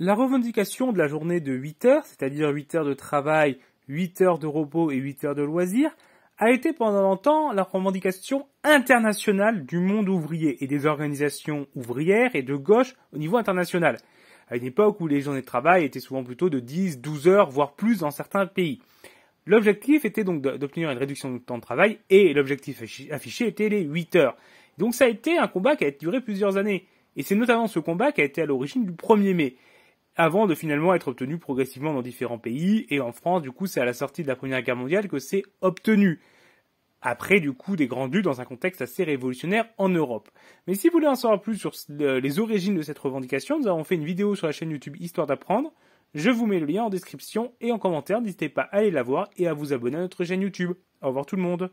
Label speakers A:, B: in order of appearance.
A: La revendication de la journée de 8 heures, c'est-à-dire 8 heures de travail, 8 heures de repos et 8 heures de loisirs, a été pendant longtemps la revendication internationale du monde ouvrier et des organisations ouvrières et de gauche au niveau international, à une époque où les journées de travail étaient souvent plutôt de 10, 12 heures, voire plus dans certains pays. L'objectif était donc d'obtenir une réduction du temps de travail et l'objectif affiché était les 8 heures. Donc ça a été un combat qui a duré plusieurs années. Et c'est notamment ce combat qui a été à l'origine du 1er mai avant de finalement être obtenu progressivement dans différents pays. Et en France, du coup, c'est à la sortie de la Première Guerre mondiale que c'est obtenu. Après, du coup, des grands dus dans un contexte assez révolutionnaire en Europe. Mais si vous voulez en savoir plus sur les origines de cette revendication, nous avons fait une vidéo sur la chaîne YouTube Histoire d'apprendre. Je vous mets le lien en description et en commentaire. N'hésitez pas à aller la voir et à vous abonner à notre chaîne YouTube. Au revoir tout le monde.